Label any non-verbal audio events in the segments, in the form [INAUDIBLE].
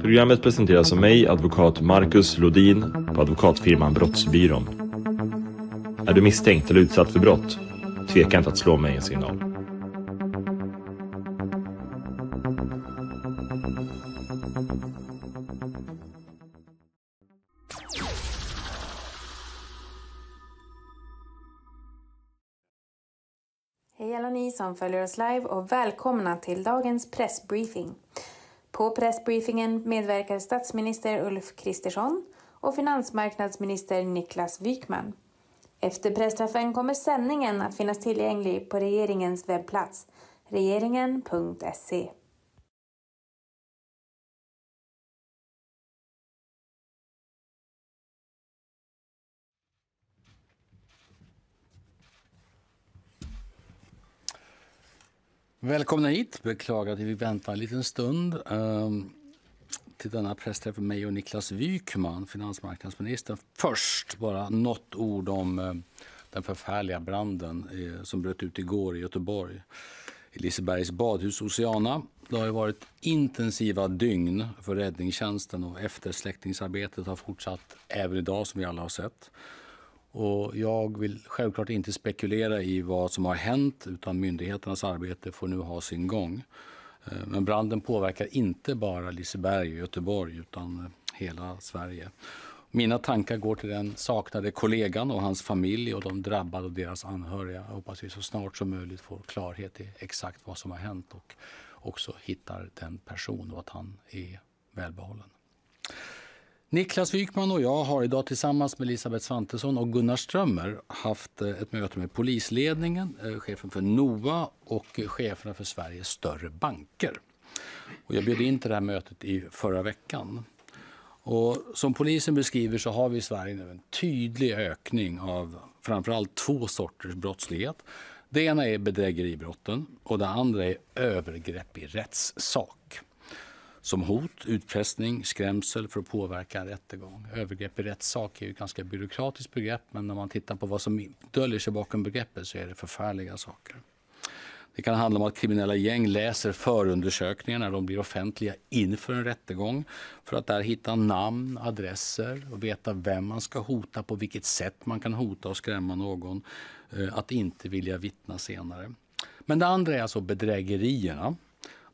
Programmet presenteras av mig, advokat Marcus Lodin på advokatfirman Brottsbyrån. Är du misstänkt eller utsatt för brott? Tveka inte att slå mig en signal. Hej alla ni som följer oss live och välkomna till dagens pressbriefing. På pressbriefingen medverkar statsminister Ulf Kristersson och finansmarknadsminister Niklas Wykman. Efter pressträffen kommer sändningen att finnas tillgänglig på regeringens webbplats regeringen.se. Välkomna hit. Beklagar att vi väntar en liten stund eh, till denna pressträff med mig och Niklas Wykman, finansmarknadsministern. Först bara något ord om eh, den förfärliga branden eh, som bröt ut igår i Göteborg i Lisebergs badhus Oceana. Det har varit intensiva dygn för räddningstjänsten och eftersläckningsarbetet har fortsatt även idag som vi alla har sett. Och jag vill självklart inte spekulera i vad som har hänt utan myndigheternas arbete får nu ha sin gång. Eh, men branden påverkar inte bara Liseberg och Göteborg utan eh, hela Sverige. Mina tankar går till den saknade kollegan och hans familj och de drabbade och deras anhöriga. Jag hoppas vi så snart som möjligt får klarhet i exakt vad som har hänt och också hittar den person och att han är välbehållen. Niklas Wykman och jag har idag tillsammans med Elisabeth Svantesson och Gunnar Strömmer haft eh, ett möte med polisledningen, eh, chefen för NOA och cheferna för Sveriges större banker. Och jag bjöd in till det här mötet i förra veckan. Och som polisen beskriver så har vi i Sverige nu en tydlig ökning av framförallt två sorters brottslighet. Det ena är bedrägeribrotten och det andra är övergrepp i rättssak som hot, utpressning, skrämsel för att påverka en rättegång. Övergrepp i rättssak är ju ett ganska byråkratiskt begrepp men när man tittar på vad som döljer sig bakom begreppet så är det förfärliga saker. Det kan handla om att kriminella gäng läser förundersökningar när de blir offentliga inför en rättegång för att där hitta namn, adresser och veta vem man ska hota, på vilket sätt man kan hota och skrämma någon, eh, att inte vilja vittna senare. Men det andra är alltså bedrägerierna.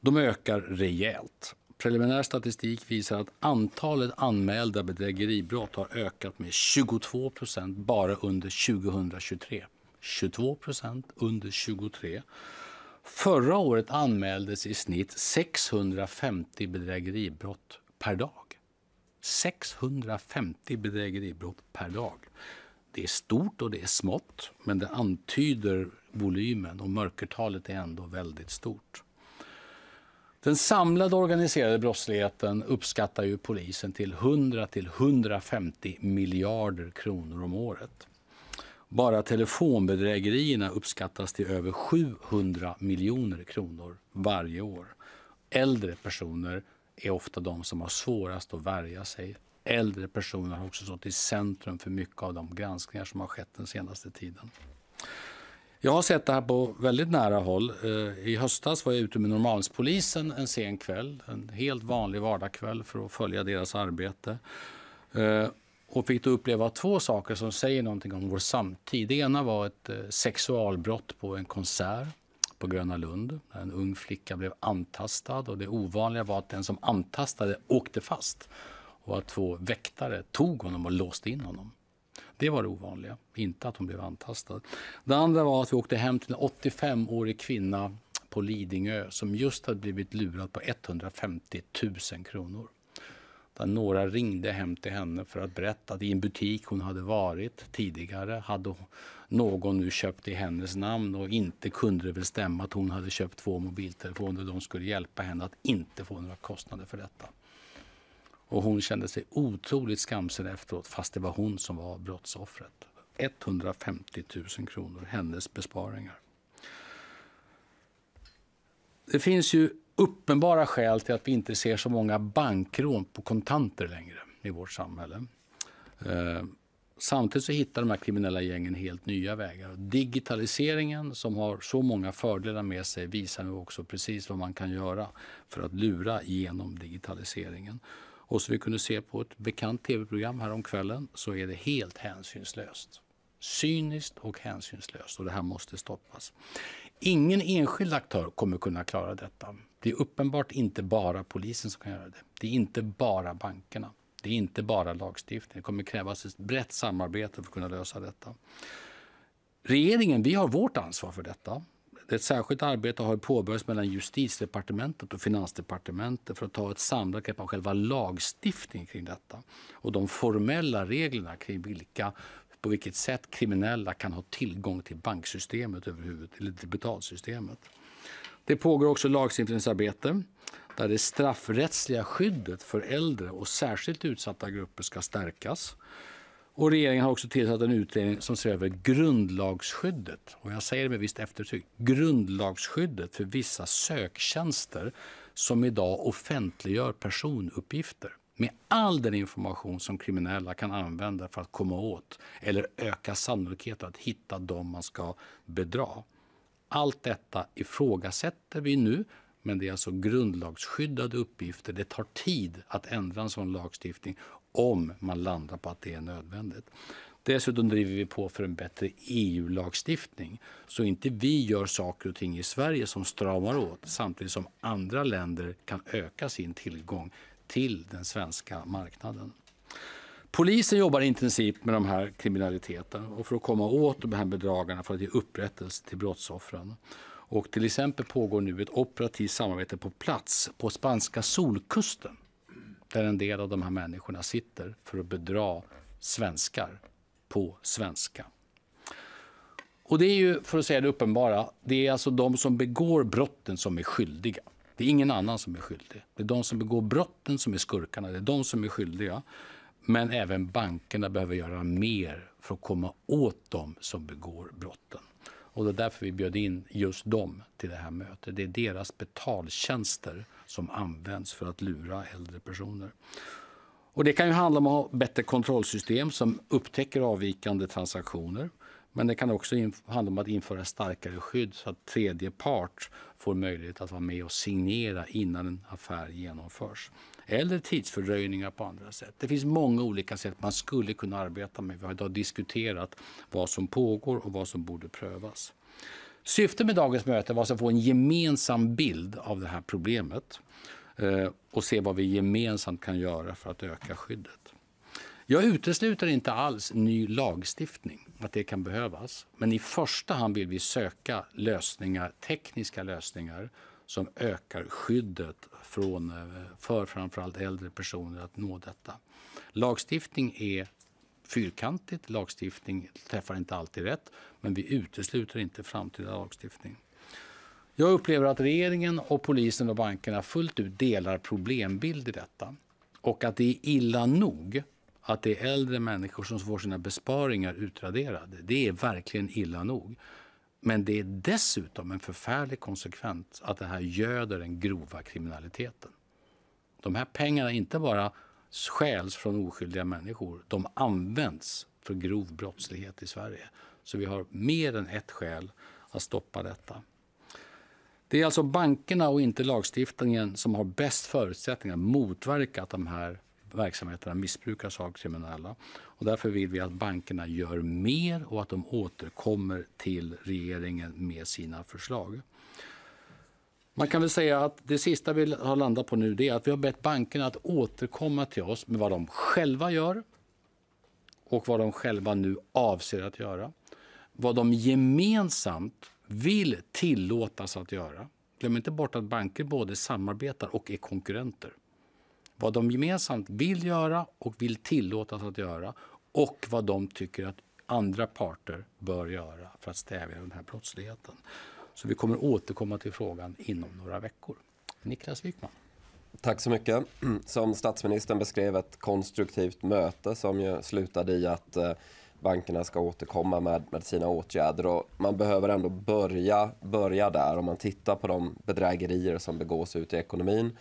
De ökar rejält. Preliminär statistik visar att antalet anmälda bedrägeribrott har ökat med 22 procent bara under 2023. 22 procent under 2023. Förra året anmäldes i snitt 650 bedrägeribrott per dag. 650 bedrägeribrott per dag. Det är stort och det är smått, men det antyder volymen och mörkertalet är ändå väldigt stort. Den samlade organiserade brottsligheten uppskattar ju polisen till 100 150 miljarder kronor om året. Bara telefonbedrägerierna uppskattas till över 700 miljoner kronor varje år. Äldre personer är ofta de som har svårast att värja sig. Äldre personer har också stått i centrum för mycket av de granskningar som har skett den senaste tiden. Jag har sett det här på väldigt nära håll. Eh, I höstas var jag ute med Norrmalmspolisen en sen kväll, en helt vanlig vardagskväll för att följa deras arbete. Eh, och fick då uppleva två saker som säger någonting om vår samtid. Det ena var ett eh, sexualbrott på en konsert på Gröna Lund. En ung flicka blev antastad och det ovanliga var att den som antastade åkte fast och att två väktare tog honom och låste in honom. Det var det ovanliga, inte att hon blev antastad. Det andra var att vi åkte hem till en 85-årig kvinna på Lidingö som just hade blivit lurad på 150 000 kronor. Där några ringde hem till henne för att berätta att i en butik hon hade varit tidigare hade någon nu köpt i hennes namn och inte kunde det väl stämma att hon hade köpt två mobiltelefoner och de skulle hjälpa henne att inte få några kostnader för detta. Och hon kände sig otroligt skamsen efteråt, fast det var hon som var brottsoffret. 150 000 kronor, hennes besparingar. Det finns ju uppenbara skäl till att vi inte ser så många bankrån på kontanter längre i vårt samhälle. Eh, samtidigt så hittar de här kriminella gängen helt nya vägar. Digitaliseringen, som har så många fördelar med sig, visar nu också precis vad man kan göra för att lura genom digitaliseringen. Och som vi kunde se på ett bekant tv-program häromkvällen så är det helt hänsynslöst. Cyniskt och hänsynslöst och det här måste stoppas. Ingen enskild aktör kommer kunna klara detta. Det är uppenbart inte bara polisen som kan göra det. Det är inte bara bankerna. Det är inte bara lagstiftning. Det kommer krävas ett brett samarbete för att kunna lösa detta. Regeringen, vi har vårt ansvar för detta. Ett särskilt arbete har påbörjats mellan justitiedepartementet och finansdepartementet för att ta ett samlat grepp om själva lagstiftningen kring detta och de formella reglerna kring vilka, på vilket sätt kriminella kan ha tillgång till banksystemet överhuvudtaget, eller till betalsystemet. Det pågår också lagstiftningsarbete där det straffrättsliga skyddet för äldre och särskilt utsatta grupper ska stärkas. Och regeringen har också tillsatt en utredning som ser över grundlagsskyddet. Och jag säger det med visst eftertryck, grundlagsskyddet för vissa söktjänster som idag offentliggör personuppgifter med all den information som kriminella kan använda för att komma åt eller öka sannolikheten att hitta dem man ska bedra. Allt detta ifrågasätter vi nu, men det är alltså grundlagsskyddade uppgifter. Det tar tid att ändra en sån lagstiftning om man landar på att det är nödvändigt. Dessutom driver vi på för en bättre EU-lagstiftning så inte vi gör saker och ting i Sverige som stramar åt samtidigt som andra länder kan öka sin tillgång till den svenska marknaden. Polisen jobbar intensivt med de här kriminaliteten och för att komma åt de här bedragarna för att ge upprättelse till brottsoffren. Och till exempel pågår nu ett operativt samarbete på plats på spanska solkusten där en del av de här människorna sitter för att bedra svenskar på svenska. Och det är ju, för att säga det uppenbara, det är alltså de som begår brotten som är skyldiga. Det är ingen annan som är skyldig. Det är de som begår brotten som är skurkarna, det är de som är skyldiga. Men även bankerna behöver göra mer för att komma åt dem som begår brotten. Och det är därför vi bjöd in just dem till det här mötet. Det är deras betaltjänster som används för att lura äldre personer. Och det kan ju handla om att ha bättre kontrollsystem som upptäcker avvikande transaktioner. Men det kan också handla om att införa starkare skydd så att tredje part får möjlighet att vara med och signera innan en affär genomförs. Eller tidsfördröjningar på andra sätt. Det finns många olika sätt man skulle kunna arbeta med. Vi har idag diskuterat vad som pågår och vad som borde prövas. Syftet med dagens möte var alltså att få en gemensam bild av det här problemet eh, och se vad vi gemensamt kan göra för att öka skyddet. Jag utesluter inte alls ny lagstiftning att det kan behövas. Men i första hand vill vi söka lösningar, tekniska lösningar som ökar skyddet från, eh, för framförallt äldre personer att nå detta. Lagstiftning är fyrkantigt, lagstiftning träffar inte alltid rätt men vi utesluter inte framtida lagstiftning. Jag upplever att regeringen, och polisen och bankerna fullt ut delar problembild i detta och att det är illa nog att det är äldre människor som får sina besparingar utraderade, det är verkligen illa nog. Men det är dessutom en förfärlig konsekvens att det här göder den grova kriminaliteten. De här pengarna inte bara stjäls från oskyldiga människor, de används för grov brottslighet i Sverige. Så vi har mer än ett skäl att stoppa detta. Det är alltså bankerna och inte lagstiftningen som har bäst förutsättningar att motverka att de här verksamheterna missbrukas av kriminella. Och därför vill vi att bankerna gör mer och att de återkommer till regeringen med sina förslag. Man kan väl säga att det sista vi har landat på nu är att vi har bett bankerna att återkomma till oss med vad de själva gör och vad de själva nu avser att göra. Vad de gemensamt vill tillåtas att göra. Glöm inte bort att banker både samarbetar och är konkurrenter vad de gemensamt vill göra och vill tillåtas att göra och vad de tycker att andra parter bör göra för att stävja den här brottsligheten. Så vi kommer återkomma till frågan inom några veckor. Niklas Wikman. Tack så mycket. [CLEARS THROAT] Som statsministern beskrev ett konstruktivt möte som ju slutade i att eh, bankerna ska återkomma med, med sina åtgärder. Och man behöver ändå börja, börja där. Om man tittar på de bedrägerier som begås ute i ekonomin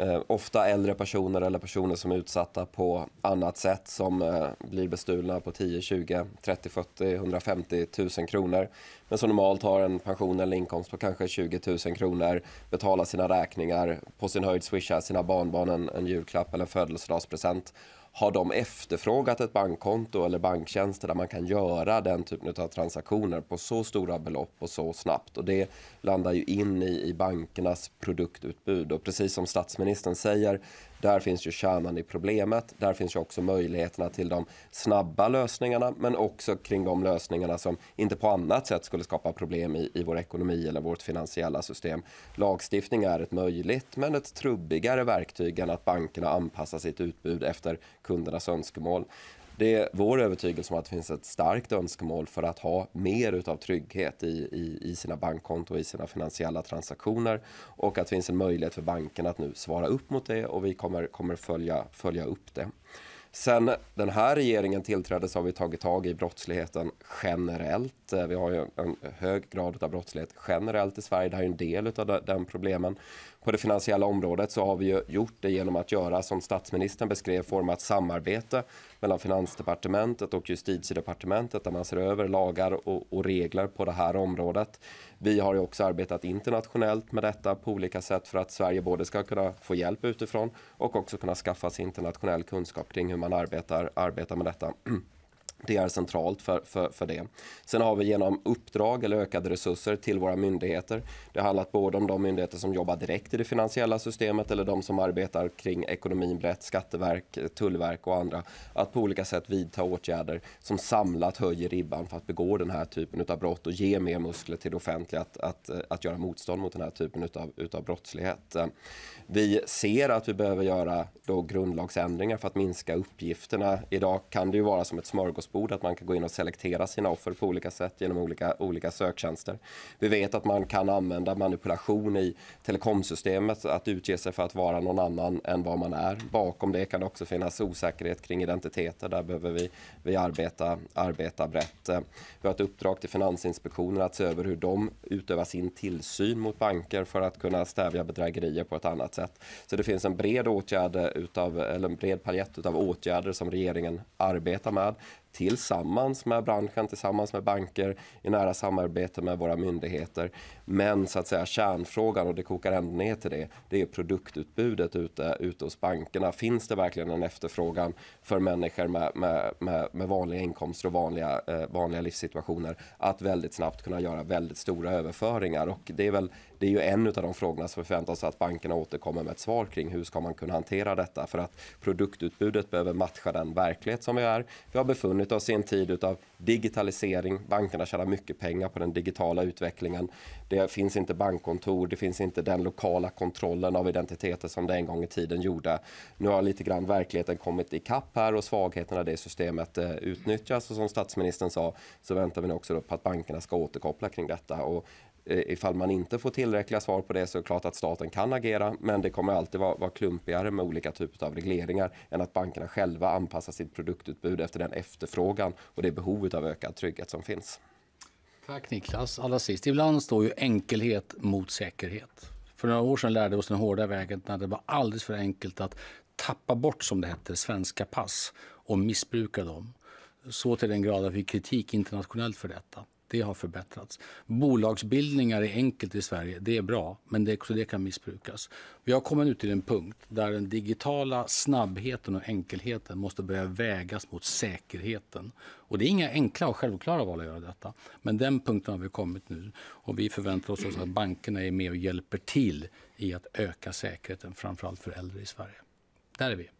Eh, ofta äldre personer eller personer som är utsatta på annat sätt som eh, blir bestulna på 10, 20, 30, 40, 150 000 kronor men som normalt har en pension eller inkomst på kanske 20 000 kronor betalar sina räkningar, på sin höjd swishar sina barnbarn en, en julklapp eller en födelsedagspresent har de efterfrågat ett bankkonto eller banktjänster där man kan göra den typen av transaktioner på så stora belopp och så snabbt? Och det landar ju in i, i bankernas produktutbud. Och precis som statsministern säger, där finns ju kärnan i problemet. Där finns ju också möjligheterna till de snabba lösningarna men också kring de lösningarna som inte på annat sätt skulle skapa problem i, i vår ekonomi eller vårt finansiella system. Lagstiftning är ett möjligt men ett trubbigare verktyg än att bankerna anpassar sitt utbud efter kundernas önskemål. Det är vår övertygelse om att det finns ett starkt önskemål för att ha mer utav trygghet i, i, i sina bankkonto och i sina finansiella transaktioner och att det finns en möjlighet för banken att nu svara upp mot det och vi kommer, kommer följa, följa upp det. Sen den här regeringen tillträdde så har vi tagit tag i brottsligheten generellt. Eh, vi har en hög grad av brottslighet generellt i Sverige. Det här är en del av den problemen på det finansiella området så har vi gjort det genom att göra, som statsministern beskrev, format samarbete mellan Finansdepartementet och Justitiedepartementet där man ser över lagar och, och, regler på det här området. Vi har också arbetat internationellt med detta på olika sätt för att Sverige både ska kunna få hjälp utifrån och också kunna skaffa sig internationell kunskap kring hur man arbetar, arbetar med detta. Det är centralt för, för, för det. Sen har vi genom uppdrag eller ökade resurser till våra myndigheter. Det har handlat både om de myndigheter som jobbar direkt i det finansiella systemet eller de som arbetar kring ekonomin brett, Skatteverk, Tullverk och andra. Att på olika sätt vidta åtgärder som samlat höjer ribban för att begå den här typen av brott och ge mer muskler till det offentliga att, att, att göra motstånd mot den här typen av utav brottslighet. Vi ser att vi behöver göra då grundlagsändringar för att minska uppgifterna. Idag kan det ju vara som ett smörgåsbord köksbord, att man kan gå in och selektera sina offer på olika sätt genom olika, olika söktjänster. Vi vet att man kan använda manipulation i telekomsystemet, att utge sig för att vara någon annan än vad man är. Bakom det kan det också finnas osäkerhet kring identiteter. Där behöver vi, vi arbeta, arbeta brett. Vi har ett uppdrag till Finansinspektionen att se över hur de utövar sin tillsyn mot banker för att kunna stävja bedrägerier på ett annat sätt. Så det finns en bred åtgärd utav, eller en bred paljett av åtgärder som regeringen arbetar med tillsammans med branschen, tillsammans med banker, i nära samarbete med våra myndigheter. Men så att säga kärnfrågan, och det kokar ändå ner till det, det är produktutbudet ute, ute hos bankerna. Finns det verkligen en efterfrågan för människor med, med, med, med vanliga inkomster och vanliga, eh, vanliga livssituationer att väldigt snabbt kunna göra väldigt stora överföringar? Och det är väl det är ju en av de frågorna som vi förväntar oss att bankerna återkommer med ett svar kring. Hur ska man kunna hantera detta? För att produktutbudet behöver matcha den verklighet som vi är. Vi har befunnit oss i en tid av digitalisering. Bankerna tjänar mycket pengar på den digitala utvecklingen. Det finns inte bankkontor, det finns inte den lokala kontrollen av identiteter som det en gång i tiden gjorde. Nu har lite grann verkligheten kommit ikapp här och svagheterna i det systemet eh, utnyttjas. Och som statsministern sa så väntar vi också på att bankerna ska återkoppla kring detta. Och Eh, ifall man inte får tillräckliga svar på det så är det klart att staten kan agera men det kommer alltid vara, vara klumpigare med olika typer av regleringar än att bankerna själva anpassar sitt produktutbud efter den efterfrågan och det behovet av ökad trygghet som finns. Tack Niklas. Allra sist, ibland står ju enkelhet mot säkerhet. För några år sedan lärde vi oss den hårda vägen när det var alldeles för enkelt att tappa bort, som det hette, svenska pass och missbruka dem. Så till den grad att vi fick kritik internationellt för detta. Det har förbättrats. Bolagsbildningar är enkelt i Sverige. Det är bra, men det, det kan missbrukas. Vi har kommit ut till en punkt där den digitala snabbheten och enkelheten måste börja vägas mot säkerheten. Och det är inga enkla och självklara val att göra detta. Men den punkten har vi kommit nu. Och vi förväntar oss att bankerna är med och hjälper till i att öka säkerheten, framförallt för äldre i Sverige. Där är vi.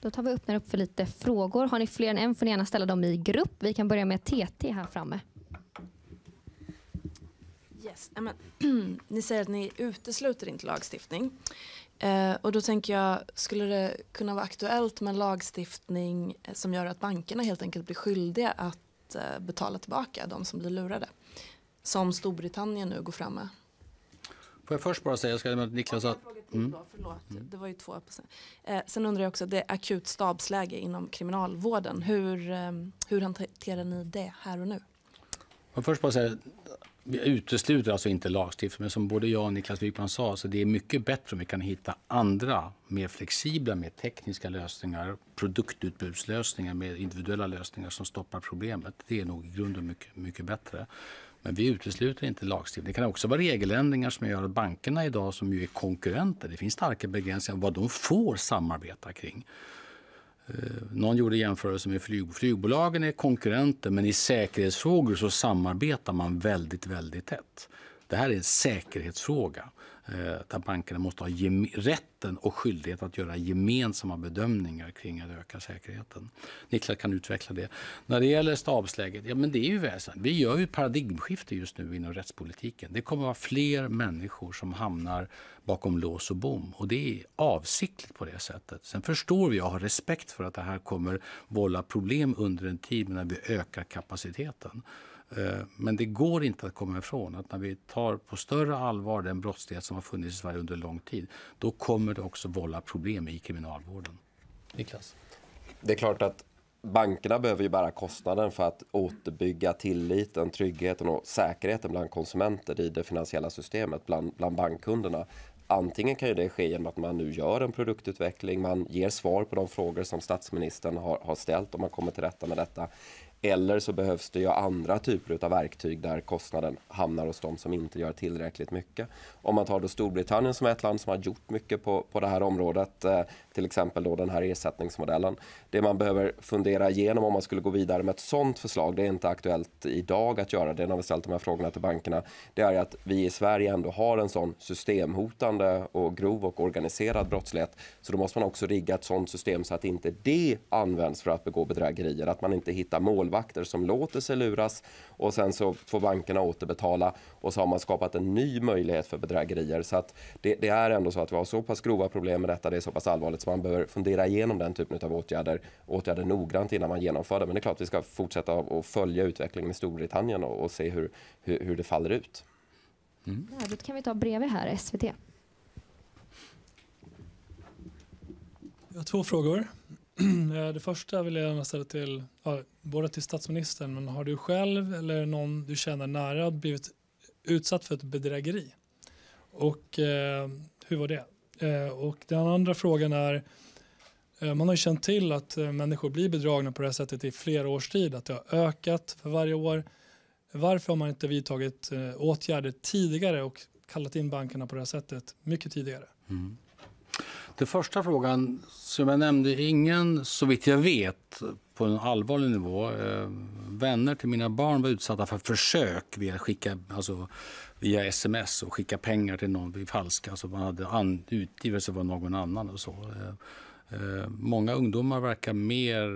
Då tar vi öppnar upp för lite frågor. Har ni fler än en får ni gärna ställa dem i grupp. Vi kan börja med TT här framme. Yes, [CLEARS THROAT] ni säger att ni utesluter inte lagstiftning. Eh, och då tänker jag, skulle det kunna vara aktuellt med en lagstiftning eh, som gör att bankerna helt enkelt blir skyldiga att eh, betala tillbaka de som blir lurade? Som Storbritannien nu går fram med. Får jag först bara säga, jag ska med Niklas att... Mm. förlåt, det var ju två. Eh, sen undrar jag också, det är akut stabsläge inom kriminalvården. Hur, ehm, hur hanterar ni det här och nu? Jag först bara säga, vi utesluter alltså inte lagstiftning, men som både jag och Niklas Wikman sa, så det är mycket bättre om vi kan hitta andra, mer flexibla, mer tekniska lösningar, produktutbudslösningar, mer individuella lösningar som stoppar problemet. Det är nog i grunden mycket, mycket bättre. Men vi utesluter inte lagstiftning. Det kan också vara regeländringar som gör att bankerna idag, som ju är konkurrenter, det finns starka begränsningar vad de får samarbeta kring. Eh, någon gjorde jämförelse med flyg. Flygbolagen är konkurrenter men i säkerhetsfrågor så samarbetar man väldigt, väldigt tätt. Det här är en säkerhetsfråga eh, där bankerna måste ha rätten och skyldighet att göra gemensamma bedömningar kring att öka säkerheten. Niklas kan utveckla det. När det gäller stabsläget, ja men det är ju väsen. Vi gör ju paradigmskifte just nu inom rättspolitiken. Det kommer att vara fler människor som hamnar bakom lås och bom och det är avsiktligt på det sättet. Sen förstår vi och har respekt för att det här kommer vålla problem under en tid när vi ökar kapaciteten. Eh, men det går inte att komma ifrån att när vi tar på större allvar den brottslighet som har funnits i Sverige under lång tid, då kommer det också vålla problem i kriminalvården. Niklas? Det är klart att bankerna behöver ju bära kostnaden för att återbygga tilliten, tryggheten och säkerheten bland konsumenter i det finansiella systemet, bland, bland bankkunderna. Antingen kan ju det ske genom att man nu gör en produktutveckling, man ger svar på de frågor som statsministern har, har ställt och man kommer till rätta med detta. Eller så behövs det ju andra typer av verktyg där kostnaden hamnar hos de som inte gör tillräckligt mycket. Om man tar då Storbritannien som är ett land som har gjort mycket på, på det här området, eh, till exempel då den här ersättningsmodellen. Det man behöver fundera igenom om man skulle gå vidare med ett sånt förslag, det är inte aktuellt idag att göra det när vi ställt de här frågorna till bankerna, det är att vi i Sverige ändå har en sån systemhotande och grov och organiserad brottslighet. Så då måste man också rigga ett sånt system så att inte det används för att begå bedrägerier, att man inte hittar mål målvakter som låter sig luras och sen så får bankerna återbetala och så har man skapat en ny möjlighet för bedrägerier. Så att det, det är ändå så att vi har så pass grova problem med detta, det är så pass allvarligt så man behöver fundera igenom den typen av åtgärder, åtgärder noggrant innan man genomför det. Men det är klart att vi ska fortsätta att följa utvecklingen i Storbritannien och, och se hur, hur, hur, det faller ut. Mm. Ja, då kan vi ta bredvid här, SVT. Jag har två frågor. [CLEARS THROAT] Eh, det första vill jag gärna ställa till, både till statsministern, men har du själv eller någon du känner nära blivit utsatt för ett bedrägeri? Och eh, hur var det? Eh, och den andra frågan är, man har ju känt till att människor blir bedragna på det här sättet i flera års tid, att det har ökat för varje år. Varför har man inte vidtagit åtgärder tidigare och kallat in bankerna på det här sättet mycket tidigare? Mm. Den första frågan, som jag nämnde, ingen så vitt jag vet på en allvarlig nivå. Eh, vänner till mina barn var utsatta för försök via, skicka, alltså, via sms och skicka pengar till någon vid falska. Alltså man hade utgivit sig för någon annan och så. Eh, eh, många ungdomar verkar mer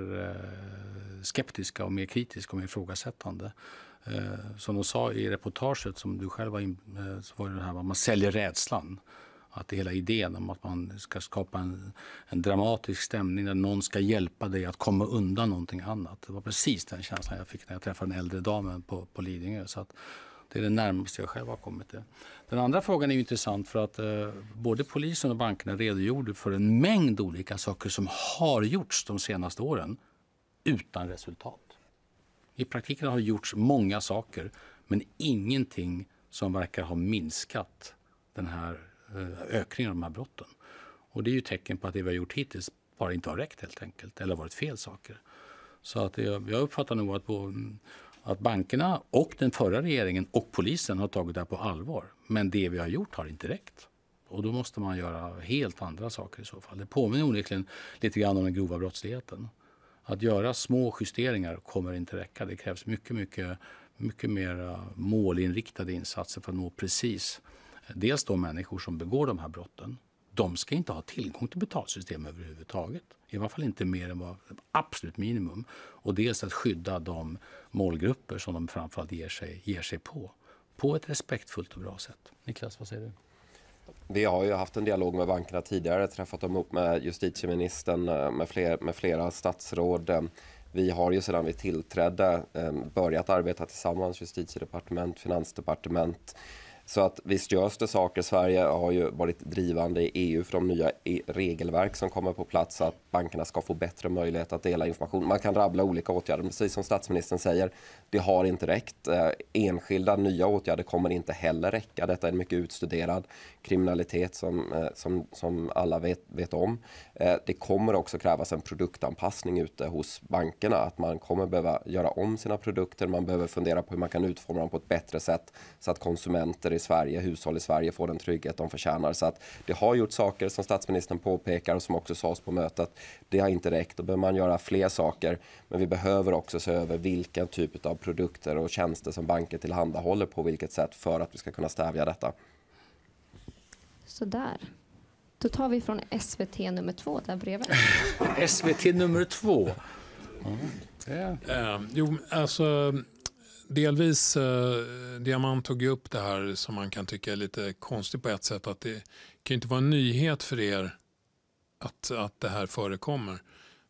skeptiska och mer kritiska och mer ifrågasättande. Som de sa i reportaget som du själv var in, så var det här man säljer rädslan. Att hela idén om att man ska skapa en, en, dramatisk stämning där någon ska hjälpa dig att komma undan någonting annat. Det var precis den känslan jag fick när jag träffade den äldre damen på, på Lidingö. Så att det är det närmaste jag själv har kommit det. Den andra frågan är intressant för att eh, både polisen och bankerna redogjorde för en mängd olika saker som har gjorts de senaste åren utan resultat. I praktiken har det gjorts många saker men ingenting som verkar ha minskat den här Eh, ökningen av de här brotten. Och det är ju tecken på att det vi har gjort hittills bara inte har räckt helt enkelt, eller varit fel saker. Så att jag, jag uppfattar nog att, på, att bankerna och den förra regeringen och polisen har tagit det här på allvar. Men det vi har gjort har inte räckt. Och då måste man göra helt andra saker i så fall. Det påminner onekligen lite grann om den grova brottsligheten. Att göra små justeringar kommer inte räcka. Det krävs mycket, mycket, mycket mer målinriktade insatser för att nå precis Dels de människor som begår de här brotten. De ska inte ha tillgång till betalsystem överhuvudtaget. I alla fall inte mer än vad absolut minimum. Och dels att skydda de målgrupper som de framförallt ger sig, ger sig på. På ett respektfullt och bra sätt. Niklas, vad säger du? Vi har ju haft en dialog med bankerna tidigare, träffat dem upp med justitieministern, eh, med, fler, med flera statsråd. Eh, vi har ju sedan vi tillträdde eh, börjat arbeta tillsammans, justitiedepartement, finansdepartement så att visst görs det saker. Sverige har ju varit drivande i EU för de nya e- regelverk som kommer på plats så att bankerna ska få bättre möjlighet att dela information. Man kan rabbla olika åtgärder, precis som statsministern säger. Det har inte räckt. Eh, enskilda nya åtgärder kommer inte heller räcka. Detta är en mycket utstuderad kriminalitet som, eh, som, som alla vet, vet om. Eh, det kommer också krävas en produktanpassning ute hos bankerna. Att Man kommer behöva göra om sina produkter. Man behöver fundera på hur man kan utforma dem på ett bättre sätt så att konsumenter i Sverige, hushåll i Sverige får den trygghet de förtjänar. Så att det har gjort saker som statsministern påpekar och som också sades på mötet. Det har inte räckt. Då behöver man göra fler saker. Men vi behöver också se över vilken typ av produkter och tjänster som banker tillhandahåller på vilket sätt för att vi ska kunna stävja detta. Sådär. Då tar vi från SVT nummer två där bredvid. SVT [LAUGHS] nummer två. Mm. Yeah. Uh, jo, alltså delvis, eh, Diamant tog upp det här som man kan tycka är lite konstigt på ett sätt. Att det kan ju inte vara en nyhet för er att, att det här förekommer.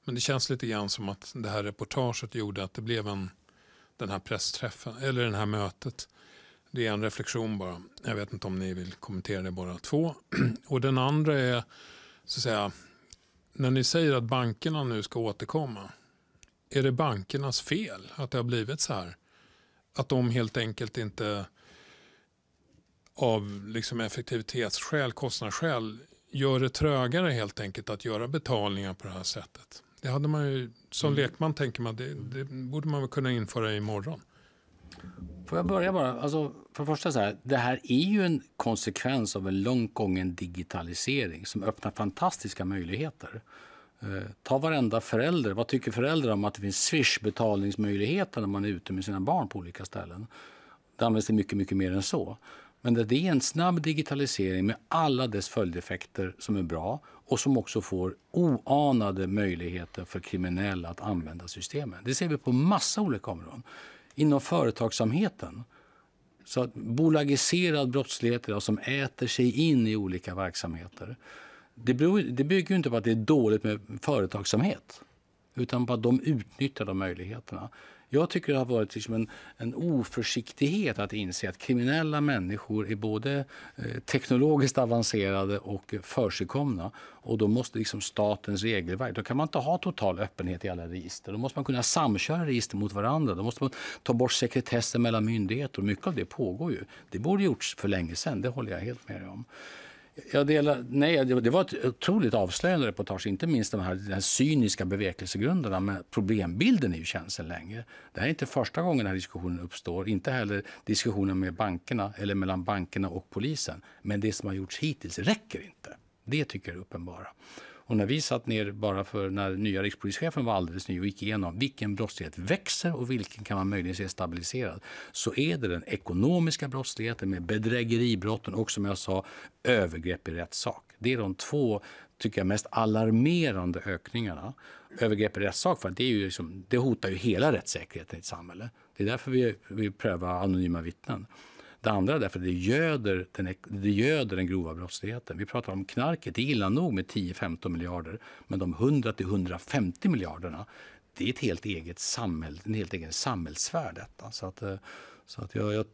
Men det känns lite grann som att det här reportaget gjorde att det blev en, den här pressträffen, eller det här mötet. Det är en reflektion bara. Jag vet inte om ni vill kommentera det bara två. [CLEARS THROAT] Och den andra är, så att säga, när ni säger att bankerna nu ska återkomma. Är det bankernas fel att det har blivit så här? Att de helt enkelt inte av liksom effektivitetsskäl, kostnadsskäl gör det trögare helt enkelt att göra betalningar på det här sättet. Det hade man ju, som mm. lekman tänker man, det, det, borde man väl kunna införa imorgon. Får jag börja bara? Alltså, för det första, så här, det här är ju en konsekvens av en långt gången digitalisering som öppnar fantastiska möjligheter. Eh, ta varenda förälder. Vad tycker föräldrar om att det finns Swish-betalningsmöjligheter när man är ute med sina barn på olika ställen? Det används det mycket, mycket mer än så. Men det är en snabb digitalisering med alla dess följdeffekter som är bra och som också får oanade möjligheter för kriminella att använda systemen. Det ser vi på massa olika områden. Inom företagsamheten. Så att bolagiserad brottslighet som äter sig in i olika verksamheter. Det, beror, det bygger ju inte på att det är dåligt med företagsamhet utan på att de utnyttjar de möjligheterna. Jag tycker det har varit liksom en, en oförsiktighet att inse att kriminella människor är både eh, teknologiskt avancerade och försigkomna. Och då måste liksom statens regelverk... Då kan man inte ha total öppenhet i alla register. Då måste man kunna samköra register mot varandra. Då måste man ta bort sekretessen mellan myndigheter. mycket av det pågår ju. Det borde gjorts för länge sedan, det håller jag helt med om. Jag delar, nej, det var ett otroligt avslöjande reportage, inte minst de här, de här cyniska bevekelsegrunderna, men problembilden är ju känd sedan länge. Det här är inte första gången den här diskussionen uppstår, inte heller diskussionen med bankerna eller mellan bankerna och polisen. Men det som har gjorts hittills räcker inte. Det tycker jag är uppenbara. Och när vi satt ner bara för när nya rikspolischefen var alldeles ny och gick igenom vilken brottslighet växer och vilken kan man möjligen se stabiliserad, så är det den ekonomiska brottsligheten med bedrägeribrotten och som jag sa, övergrepp i rättssak. Det är de två tycker jag, mest alarmerande ökningarna. Övergrepp i rättssak, för det, är ju liksom, det hotar ju hela rättssäkerheten i ett samhälle. Det är därför vi, vi prövar anonyma vittnen. Det andra är därför det göder, den, det göder den grova brottsligheten. Vi pratar om knarket, det är illa nog med 10-15 miljarder, men de 100-150 miljarderna, det är ett helt eget samhäll, en helt egen samhällssfär detta. Så att, eh, så att jag, jag,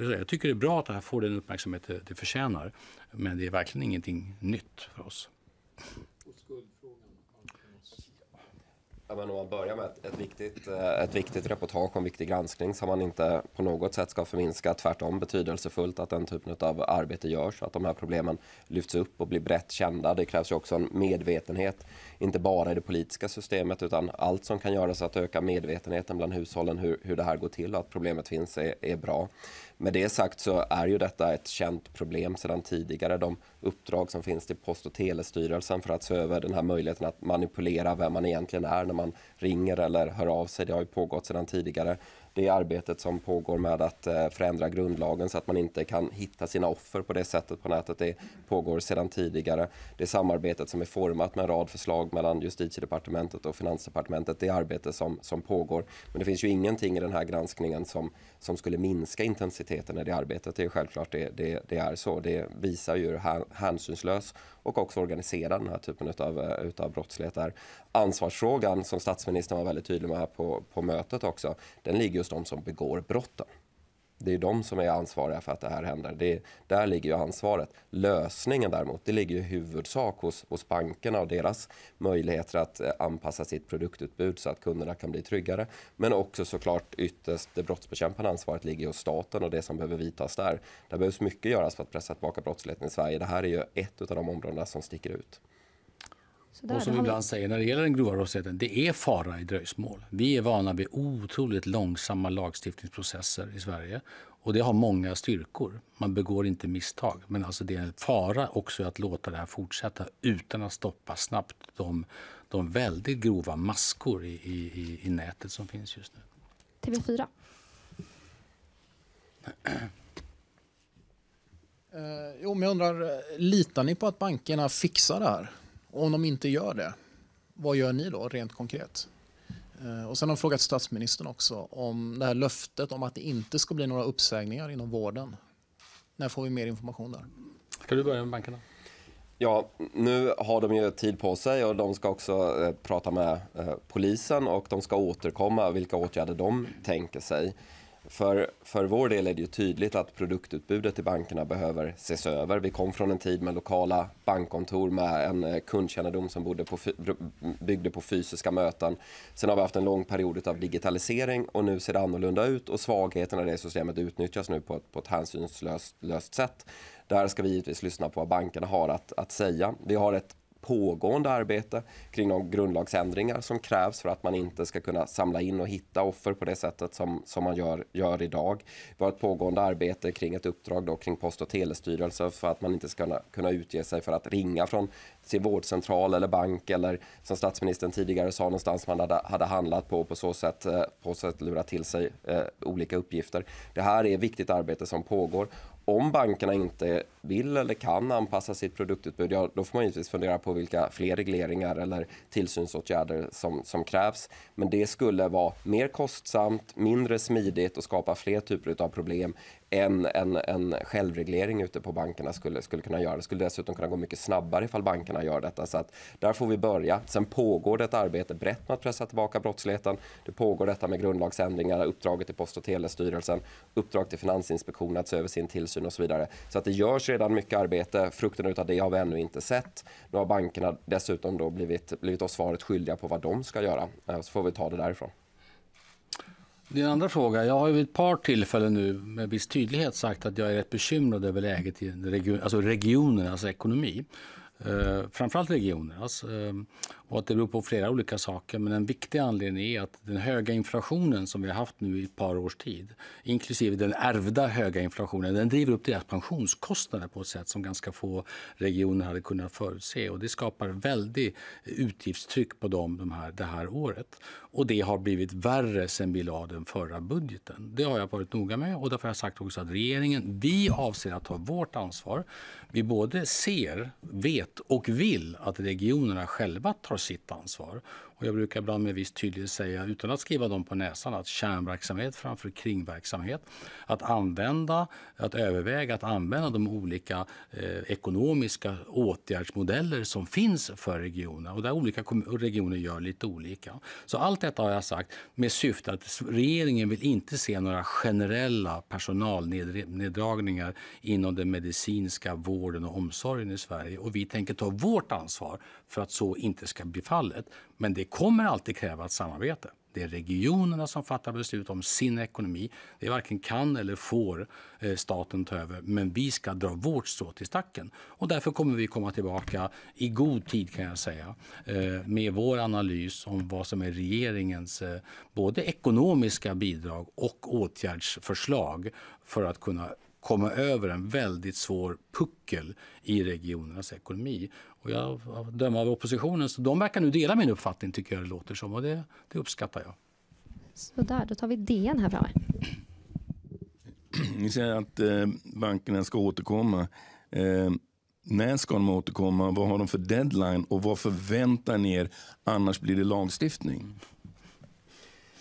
jag, tycker det är bra att det här får den uppmärksamhet det, det förtjänar, men det är verkligen ingenting nytt för oss kan man nog med ett, ett, viktigt, eh, ett viktigt reportage om viktig granskning som man inte på något sätt ska förminska. Tvärtom betydelsefullt att den typen av arbete görs, att de här problemen lyfts upp och blir brett kända. Det krävs ju också en medvetenhet, inte bara i det politiska systemet utan allt som kan göras att öka medvetenheten bland hushållen hur, hur det här går till och att problemet finns är, är bra. Med det sagt så är ju detta ett känt problem sedan tidigare. De uppdrag som finns till Post och telestyrelsen för att se över den här möjligheten att manipulera vem man egentligen är när man ringer eller hör av sig, det har ju pågått sedan tidigare det arbetet som pågår med att eh, förändra grundlagen så att man inte kan hitta sina offer på det sättet på nätet. Det pågår sedan tidigare. Det samarbetet som är format med en rad förslag mellan justitiedepartementet och finansdepartementet. Det arbete som, som pågår. Men det finns ju ingenting i den här granskningen som, som skulle minska intensiteten i det arbetet. Det är självklart det, det, det är så. Det visar ju hur hänsynslös och också organisera den här typen utav, eh, utav brottslighet. Där. Ansvarsfrågan, som statsministern var väldigt tydlig med här på, på mötet också, den ligger hos de som begår brotten. Det är de som är ansvariga för att det här händer. Det är, där ligger ju ansvaret. Lösningen däremot, det ligger ju i huvudsak hos, hos bankerna och deras möjligheter att eh, anpassa sitt produktutbud så att kunderna kan bli tryggare. Men också såklart ytterst det brottsbekämpande ansvaret ligger hos staten och det som behöver vidtas där. Det behövs mycket göras för att pressa tillbaka brottsligheten i Sverige. Det här är ju ett av de områdena som sticker ut. Sådär, och som vi ibland säger när det gäller den grova brottsligheten, det är fara i dröjsmål. Vi är vana vid otroligt långsamma lagstiftningsprocesser i Sverige. Och det har många styrkor. Man begår inte misstag. Men alltså det är en fara också att låta det här fortsätta utan att stoppa snabbt de, de väldigt grova maskor i, i, i nätet som finns just nu. TV4. [CLEARS THROAT] Eh, jo, men jag undrar, eh, litar ni på att bankerna fixar det här? Om de inte gör det, vad gör ni då rent konkret? Eh, och sen har de frågat statsministern också om det här löftet om att det inte ska bli några uppsägningar inom vården. När får vi mer information där? Ska du börja med bankerna? Ja, nu har de ju tid på sig och de ska också eh, prata med eh, polisen och de ska återkomma vilka åtgärder de tänker sig. För, för vår del är det ju tydligt att produktutbudet till bankerna behöver ses över. Vi kom från en tid med lokala bankkontor med en eh, kundkännedom som bodde på, byggde på fysiska möten. Sen har vi haft en lång period av digitalisering och nu ser det annorlunda ut. och Svagheten i det systemet utnyttjas nu på ett, på ett hänsynslöst sätt. Där ska vi givetvis lyssna på vad bankerna har att, att säga. Vi har ett pågående arbete kring de grundlagsändringar som krävs för att man inte ska kunna samla in och hitta offer på det sättet som, som man gör, gör idag. Vi har ett pågående arbete kring ett uppdrag då kring Post och telestyrelsen för att man inte ska kunna, utge sig för att ringa från sin vårdcentral eller bank eller som statsministern tidigare sa någonstans man hade, hade handlat på och på så sätt, eh, på så sätt lura till sig eh, olika uppgifter. Det här är ett viktigt arbete som pågår om bankerna inte vill eller kan anpassa sitt produktutbud ja, då får man givetvis fundera på vilka fler regleringar eller tillsynsåtgärder som, som krävs. Men det skulle vara mer kostsamt, mindre smidigt och skapa fler typer av problem en, en, en självreglering ute på bankerna skulle, skulle kunna göra. Det skulle dessutom kunna gå mycket snabbare ifall bankerna gör detta. Så att där får vi börja. Sen pågår det ett arbete brett med att pressa tillbaka brottsligheten. Det pågår detta med grundlagsändringar, uppdraget till Post och telestyrelsen, uppdrag till Finansinspektionen att se över sin tillsyn och så vidare. Så att det görs redan mycket arbete. Frukten av det har vi ännu inte sett. Nu har bankerna dessutom då blivit, blivit oss svaret skyldiga på vad de ska göra. Eh, så får vi ta det därifrån. Din andra fråga. Jag har vid ett par tillfällen nu med viss tydlighet sagt att jag är rätt bekymrad över läget i region, alltså regionernas ekonomi. Eh, framförallt regionernas. Eh, och att det beror på flera olika saker, men en viktig anledning är att den höga inflationen som vi har haft nu i ett par års tid, inklusive den ärvda höga inflationen, den driver upp deras pensionskostnader på ett sätt som ganska få regioner hade kunnat förutse. Och det skapar väldigt utgiftstryck på dem de här, det här året. Och det har blivit värre sen vi lade den förra budgeten. Det har jag varit noga med och därför har jag sagt också att regeringen, vi avser att ta vårt ansvar. Vi både ser, vet och vill att regionerna själva tar tar sitt ansvar. Och jag brukar ibland med viss tydlighet säga, utan att skriva dem på näsan, att kärnverksamhet framför kringverksamhet. Att använda, att överväga att använda de olika eh, ekonomiska åtgärdsmodeller som finns för regionerna och där olika regioner gör lite olika. Så allt detta har jag sagt med syfte att regeringen vill inte se några generella personalneddragningar inom den medicinska vården och omsorgen i Sverige och vi tänker ta vårt ansvar för att så inte ska bli fallet. Men det det kommer alltid kräva ett samarbete. Det är regionerna som fattar beslut om sin ekonomi. Det varken kan eller får eh, staten ta över. Men vi ska dra vårt strå till stacken. Och därför kommer vi komma tillbaka i god tid kan jag säga eh, med vår analys om vad som är regeringens eh, både ekonomiska bidrag och åtgärdsförslag för att kunna komma över en väldigt svår puckel i regionernas ekonomi. Och jag dömer av oppositionen, så de verkar nu dela min uppfattning tycker jag det låter som och det, det uppskattar jag. Så där, då tar vi DN här framme. Ni säger att eh, bankerna ska återkomma. Eh, när ska de återkomma? Vad har de för deadline? Och vad förväntar ni er? Annars blir det lagstiftning.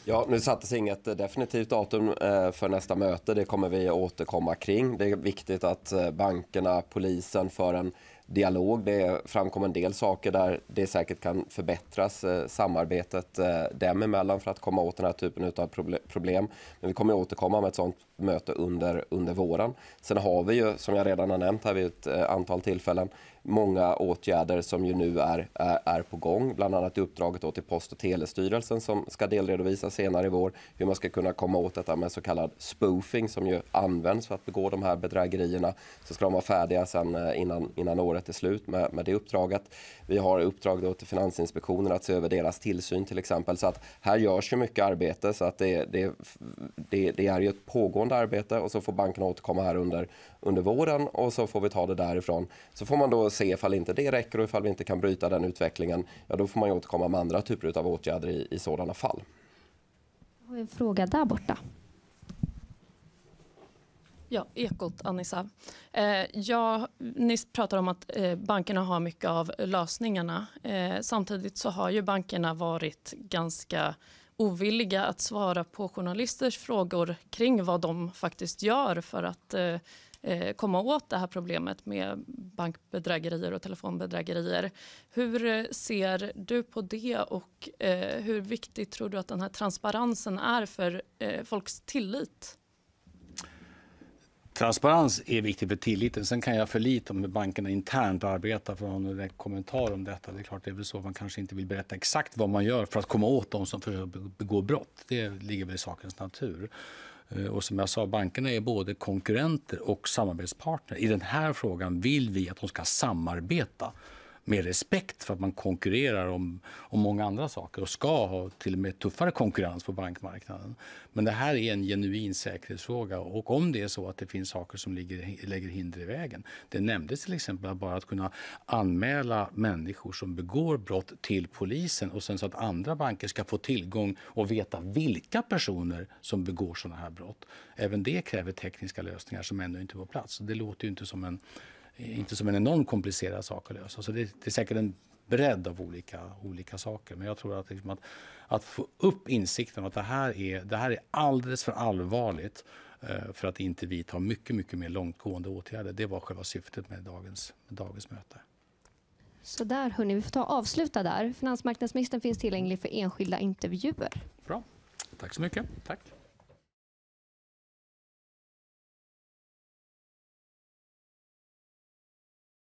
Ja, nu sattes inget eh, definitivt datum eh, för nästa möte. Det kommer vi återkomma kring. Det är viktigt att eh, bankerna, polisen för en dialog. Det framkom en del saker där det säkert kan förbättras, samarbetet dem emellan för att komma åt den här typen av problem. Men vi kommer återkomma med ett sånt möte under, under våren. Sen har vi ju, som jag redan har nämnt här vid ett antal tillfällen, många åtgärder som ju nu är, är, är på gång. Bland annat uppdraget till Post och telestyrelsen som ska delredovisa senare i vår hur man ska kunna komma åt detta med så kallad spoofing som ju används för att begå de här bedrägerierna. Så ska de vara färdiga sen eh, innan, innan året är slut med, med det uppdraget. Vi har uppdrag då till Finansinspektionen att se över deras tillsyn till exempel. Så att här görs ju mycket arbete så att det, det, det, det är ju ett pågående arbete och så får bankerna återkomma här under, under våren och så får vi ta det därifrån. Så får man då se ifall inte det räcker och ifall vi inte kan bryta den utvecklingen. Ja, då får man ju återkomma med andra typer av åtgärder i, i sådana fall. Jag har en fråga där borta. Ja, Ekot, Anissa. Eh, ja, ni pratar om att eh, bankerna har mycket av lösningarna. Eh, samtidigt så har ju bankerna varit ganska ovilliga att svara på journalisters frågor kring vad de faktiskt gör för att eh, Eh, komma åt det här problemet med bankbedrägerier och telefonbedrägerier. Hur eh, ser du på det och eh, hur viktigt tror du att den här transparensen är för folks tillit? Transparens är viktigt för tilliten. Sen kan jag förlita lite om hur bankerna internt arbetar för att ha någon kommentar om detta. Det är klart, det är väl så man kanske inte vill berätta exakt vad man gör för att komma åt dem som försöker begå brott. Det ligger väl i sakens natur. Eh, och som jag sa, bankerna är både konkurrenter och samarbetspartner. I den här frågan vill vi att de ska samarbeta med respekt för att man konkurrerar om, om många andra saker och ska ha till och med tuffare konkurrens på bankmarknaden. Men det här är en genuin säkerhetsfråga och om det är så att det finns saker som ligger, lägger hinder i vägen. Det nämndes till exempel att bara att kunna anmäla människor som begår brott till polisen och sen så att andra banker ska få tillgång och veta vilka personer som begår sådana här brott. Även det kräver tekniska lösningar som ännu inte är på plats. Det låter ju inte som en inte som en enormt komplicerad sak att lösa. Så det, det är säkert en bredd av olika, olika saker. Men jag tror att, liksom att, att få upp insikten att det här är, det här är alldeles för allvarligt eh, för att inte vi tar mycket, mycket mer långtgående åtgärder. Det var själva syftet med dagens, med dagens möte. Så där hörni, vi får ta avsluta där. Finansmarknadsministern finns tillgänglig för enskilda intervjuer. Bra. Tack så mycket. Tack.